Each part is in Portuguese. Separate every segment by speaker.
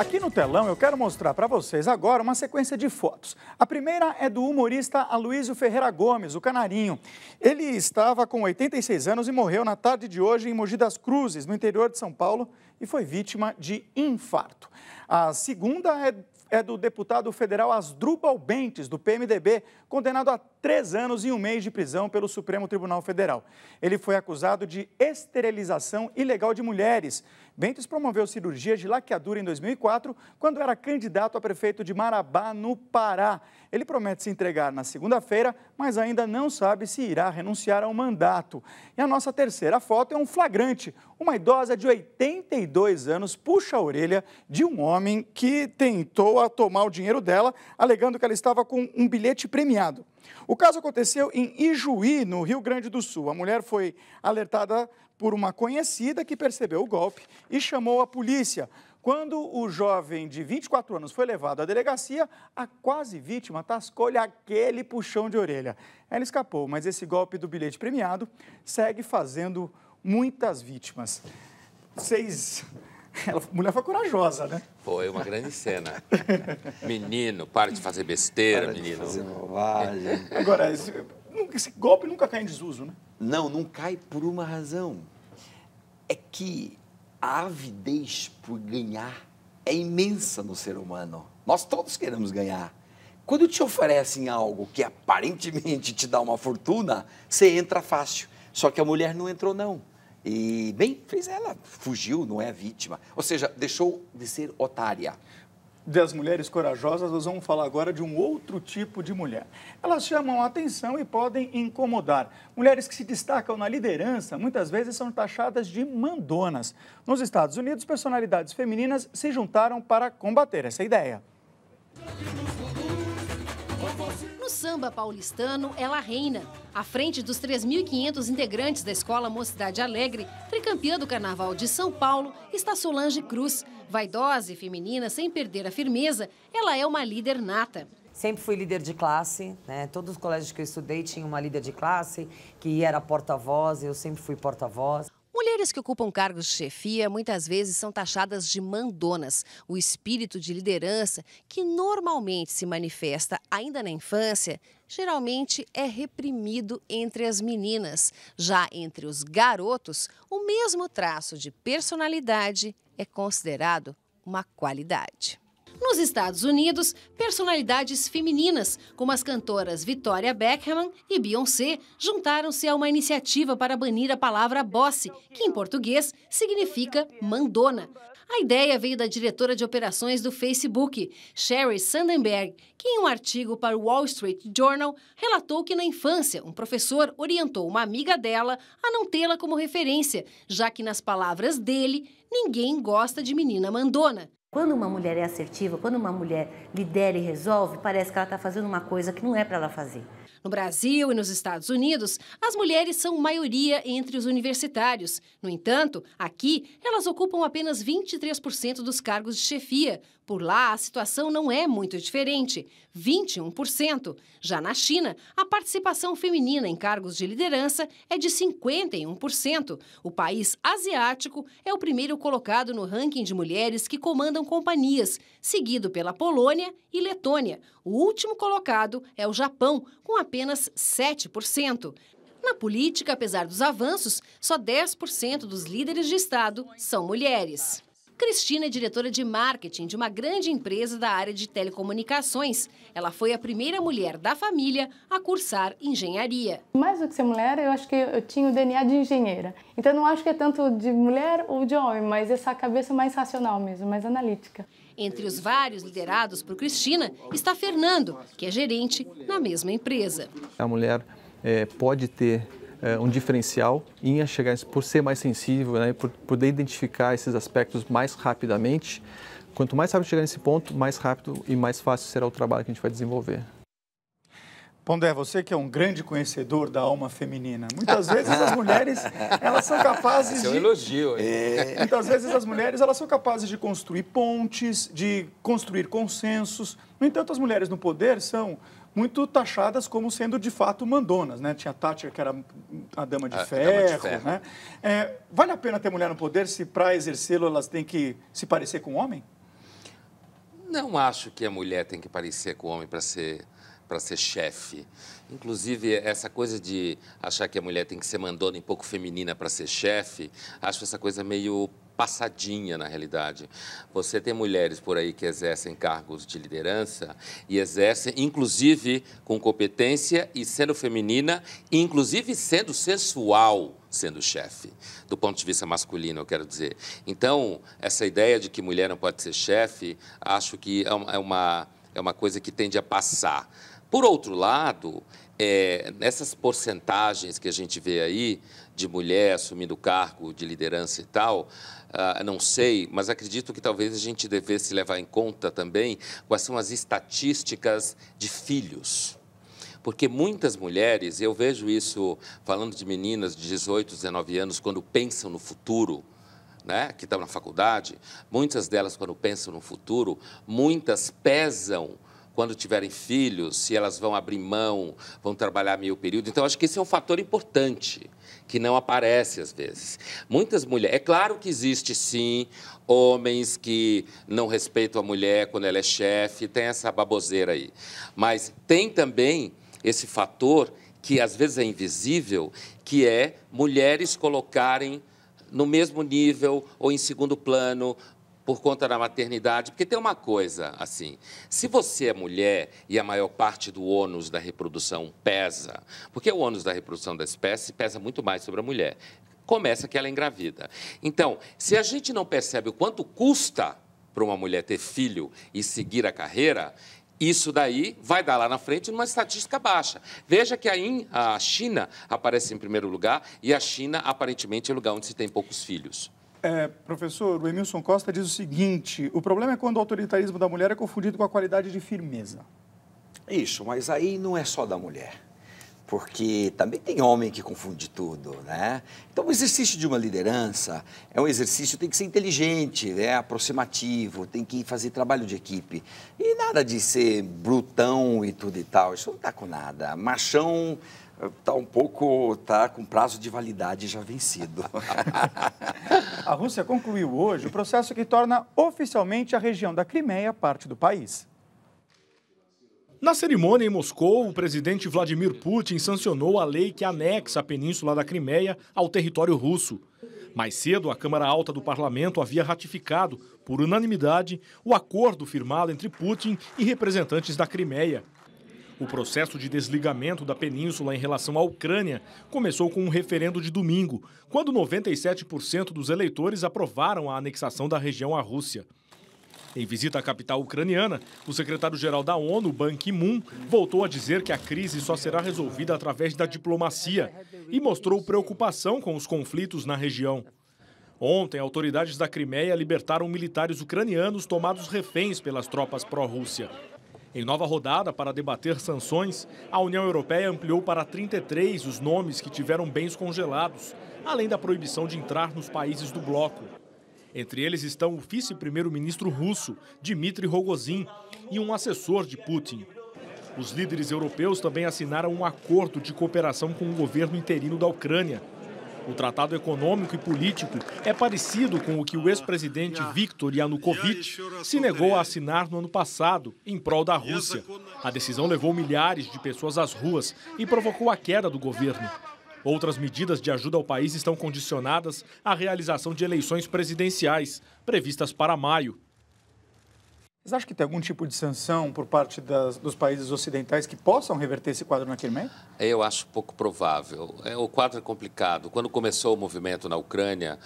Speaker 1: Aqui no telão eu quero mostrar para vocês agora uma sequência de fotos. A primeira é do humorista Aloysio Ferreira Gomes, o Canarinho. Ele estava com 86 anos e morreu na tarde de hoje em Mogi das Cruzes, no interior de São Paulo, e foi vítima de infarto. A segunda é, é do deputado federal Asdrubal Bentes, do PMDB, condenado a três anos e um mês de prisão pelo Supremo Tribunal Federal. Ele foi acusado de esterilização ilegal de mulheres. Bentes promoveu cirurgia de laqueadura em 2004, quando era candidato a prefeito de Marabá, no Pará. Ele promete se entregar na segunda-feira, mas ainda não sabe se irá renunciar ao mandato. E a nossa terceira foto é um flagrante. Uma idosa de 82 anos puxa a orelha de um homem que tentou tomar o dinheiro dela, alegando que ela estava com um bilhete premiado. O caso aconteceu em Ijuí, no Rio Grande do Sul. A mulher foi alertada por uma conhecida que percebeu o golpe e chamou a polícia. Quando o jovem de 24 anos foi levado à delegacia, a quase vítima tascou-lhe aquele puxão de orelha. Ela escapou, mas esse golpe do bilhete premiado segue fazendo muitas vítimas. Vocês Ela, a mulher foi corajosa, né?
Speaker 2: Foi uma grande cena. menino, para de fazer besteira, para menino. De fazer
Speaker 3: Agora, esse, esse golpe nunca cai em desuso, né? Não, não cai por uma razão. É que a avidez por ganhar é imensa no ser humano. Nós todos queremos ganhar. Quando te oferecem algo que aparentemente te dá uma fortuna, você entra fácil. Só que a mulher não entrou, não. E, bem, fez ela, fugiu, não é vítima. Ou seja, deixou de ser otária. Das mulheres corajosas, nós vamos falar agora
Speaker 1: de um outro tipo de mulher. Elas chamam a atenção e podem incomodar. Mulheres que se destacam na liderança muitas vezes são taxadas de mandonas. Nos Estados Unidos, personalidades femininas se juntaram para combater essa ideia.
Speaker 4: No samba paulistano, ela reina, à frente dos 3.500 integrantes da Escola Mocidade Alegre, tricampeã do Carnaval de São Paulo, está Solange Cruz. Vaidosa e feminina, sem perder a firmeza, ela é uma líder nata. Sempre fui líder de classe, né? Todos os colégios que eu estudei tinham uma líder de classe que era porta-voz, eu sempre fui porta-voz. Mulheres que ocupam cargos de chefia muitas vezes são taxadas de mandonas. O espírito de liderança, que normalmente se manifesta ainda na infância, geralmente é reprimido entre as meninas. Já entre os garotos, o mesmo traço de personalidade é considerado uma qualidade. Nos Estados Unidos, personalidades femininas, como as cantoras Victoria Beckham e Beyoncé, juntaram-se a uma iniciativa para banir a palavra bosse, que em português significa mandona. A ideia veio da diretora de operações do Facebook, Sherry Sandenberg, que em um artigo para o Wall Street Journal relatou que na infância um professor orientou uma amiga dela a não tê-la como referência, já que nas palavras dele, ninguém gosta de menina mandona. Quando uma mulher é assertiva, quando uma mulher lidera e resolve, parece que ela está fazendo uma coisa que não é para ela fazer. No Brasil e nos Estados Unidos, as mulheres são maioria entre os universitários. No entanto, aqui, elas ocupam apenas 23% dos cargos de chefia. Por lá, a situação não é muito diferente. 21%. Já na China, a participação feminina em cargos de liderança é de 51%. O país asiático é o primeiro colocado no ranking de mulheres que comandam companhias, seguido pela Polônia e Letônia. O último colocado é o Japão, com apenas 7%. Na política, apesar dos avanços, só 10% dos líderes de Estado são mulheres. Cristina é diretora de marketing de uma grande empresa da área de telecomunicações. Ela foi a primeira mulher da família a cursar engenharia.
Speaker 2: Mais do que ser mulher, eu acho que eu tinha o DNA de engenheira. Então não acho que é tanto de mulher ou de homem, mas essa cabeça
Speaker 4: mais racional mesmo, mais analítica. Entre os vários liderados por Cristina está Fernando, que é gerente na mesma empresa.
Speaker 1: A mulher é, pode ter é, um diferencial em chegar por ser mais sensível, né, por poder identificar esses aspectos mais rapidamente. Quanto mais rápido chegar nesse ponto, mais rápido e mais fácil será o trabalho que a gente vai desenvolver. Pondé, você que é um grande conhecedor da alma feminina, muitas vezes as mulheres elas são capazes Esse é de Seu elogio.
Speaker 3: É. Muitas vezes as
Speaker 1: mulheres elas são capazes de construir pontes, de construir consensos. No entanto, as mulheres no poder são muito taxadas como sendo de fato mandonas, né? Tinha Thatcher que era a dama de é, a ferro, dama de ferro. né? É, vale a pena ter mulher no poder se para exercê-lo elas têm que se parecer com o homem?
Speaker 2: Não acho que a mulher tem que parecer com o homem para ser para ser chefe. Inclusive, essa coisa de achar que a mulher tem que ser mandona e pouco feminina para ser chefe, acho essa coisa meio passadinha na realidade. Você tem mulheres por aí que exercem cargos de liderança e exercem, inclusive, com competência e sendo feminina, inclusive sendo sensual sendo chefe, do ponto de vista masculino, eu quero dizer. Então, essa ideia de que mulher não pode ser chefe, acho que é, é uma, é uma coisa que tende a passar. Por outro lado, é, nessas porcentagens que a gente vê aí de mulher assumindo cargo de liderança e tal, uh, não sei, mas acredito que talvez a gente devesse levar em conta também quais são as estatísticas de filhos. Porque muitas mulheres, eu vejo isso falando de meninas de 18, 19 anos, quando pensam no futuro, né, que estão na faculdade, muitas delas, quando pensam no futuro, muitas pesam quando tiverem filhos, se elas vão abrir mão, vão trabalhar meio período. Então, acho que esse é um fator importante que não aparece às vezes. Muitas mulheres. É claro que existe sim homens que não respeitam a mulher quando ela é chefe, tem essa baboseira aí. Mas tem também esse fator que às vezes é invisível, que é mulheres colocarem no mesmo nível ou em segundo plano por conta da maternidade. Porque tem uma coisa, assim, se você é mulher e a maior parte do ônus da reprodução pesa, porque o ônus da reprodução da espécie pesa muito mais sobre a mulher, começa que ela é engravida. Então, se a gente não percebe o quanto custa para uma mulher ter filho e seguir a carreira, isso daí vai dar lá na frente numa estatística baixa. Veja que a China aparece em primeiro lugar e a China aparentemente é o lugar onde se tem poucos filhos.
Speaker 1: É, professor, o Emilson Costa diz o seguinte: o problema é quando o autoritarismo da mulher é confundido com a qualidade de firmeza.
Speaker 3: Isso, mas aí não é só da mulher. Porque também tem homem que confunde tudo, né? Então, o exercício de uma liderança é um exercício que tem que ser inteligente, né? aproximativo, tem que fazer trabalho de equipe. E nada de ser brutão e tudo e tal. Isso não tá com nada. Machão está um pouco tá com prazo de validade já vencido. a Rússia concluiu hoje o processo
Speaker 1: que torna oficialmente a região da Crimeia parte do país.
Speaker 5: Na cerimônia em Moscou, o presidente Vladimir Putin sancionou a lei que anexa a península da Crimeia ao território russo. Mais cedo, a Câmara Alta do Parlamento havia ratificado, por unanimidade, o acordo firmado entre Putin e representantes da Crimeia. O processo de desligamento da península em relação à Ucrânia começou com um referendo de domingo, quando 97% dos eleitores aprovaram a anexação da região à Rússia. Em visita à capital ucraniana, o secretário-geral da ONU, Ban Ki-moon, voltou a dizer que a crise só será resolvida através da diplomacia e mostrou preocupação com os conflitos na região. Ontem, autoridades da Crimeia libertaram militares ucranianos tomados reféns pelas tropas pró-Rússia. Em nova rodada para debater sanções, a União Europeia ampliou para 33 os nomes que tiveram bens congelados, além da proibição de entrar nos países do bloco. Entre eles estão o vice-primeiro-ministro russo, Dmitry Rogozin, e um assessor de Putin. Os líderes europeus também assinaram um acordo de cooperação com o governo interino da Ucrânia, o tratado econômico e político é parecido com o que o ex-presidente Viktor Yanukovych se negou a assinar no ano passado em prol da Rússia. A decisão levou milhares de pessoas às ruas e provocou a queda do governo. Outras medidas de ajuda ao país estão condicionadas à realização de eleições presidenciais, previstas para maio.
Speaker 1: Vocês acham que tem algum tipo de sanção por parte das, dos países ocidentais que possam reverter esse quadro na Crimeia?
Speaker 2: Eu acho pouco provável. É, o quadro é complicado. Quando começou o movimento na Ucrânia,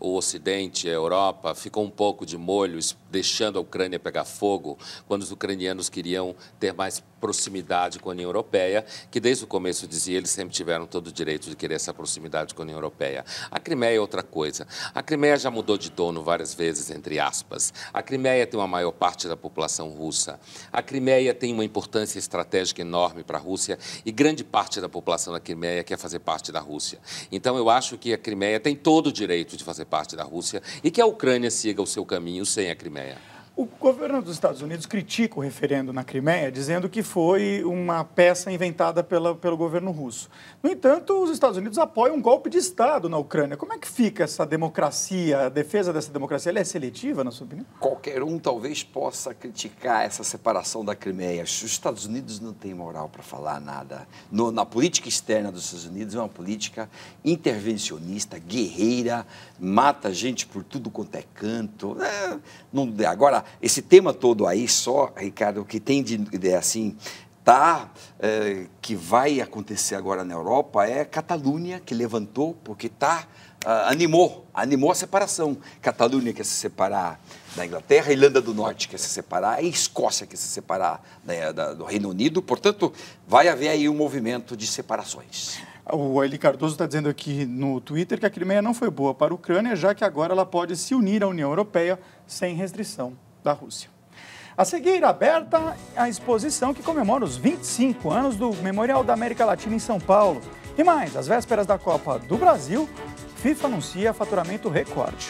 Speaker 2: o Ocidente, a Europa, ficou um pouco de molho, deixando a Ucrânia pegar fogo, quando os ucranianos queriam ter mais proximidade com a União Europeia, que desde o começo dizia eles sempre tiveram todo o direito de querer essa proximidade com a União Europeia. A Crimeia é outra coisa. A Crimeia já mudou de dono várias vezes, entre aspas. A Crimeia tem uma maior parte parte da população russa. A Crimeia tem uma importância estratégica enorme para a Rússia e grande parte da população da Crimeia quer fazer parte da Rússia. Então, eu acho que a Crimeia tem todo o direito de fazer parte da Rússia e que a Ucrânia siga o seu caminho sem a Crimeia.
Speaker 1: O governo dos Estados Unidos critica o referendo na Crimeia, dizendo que foi uma peça inventada pela, pelo governo russo. No entanto, os Estados Unidos apoiam um golpe de Estado na Ucrânia. Como é que fica essa democracia, a defesa dessa democracia? Ela é seletiva, na sua opinião?
Speaker 3: Qualquer um talvez possa criticar essa separação da Crimeia. Os Estados Unidos não têm moral para falar nada. No, na política externa dos Estados Unidos é uma política intervencionista, guerreira, mata gente por tudo quanto é canto. É, não, agora, esse tema todo aí só, Ricardo, que tem de, ideia assim, tá, é, que vai acontecer agora na Europa é Catalunha que levantou porque tá uh, animou, animou a separação. Catalunha quer se separar da Inglaterra, Irlanda do Norte quer se separar, e Escócia quer se separar da, da, do Reino Unido. Portanto, vai haver aí um movimento de separações.
Speaker 1: O Eli Cardoso está dizendo aqui no Twitter que a Crimeia não foi boa para a Ucrânia, já que agora ela pode se unir à União Europeia sem restrição da Rússia. A seguir, aberta a exposição que comemora os 25 anos do Memorial da América Latina em São Paulo. E mais, às vésperas da Copa do Brasil, FIFA anuncia faturamento recorde.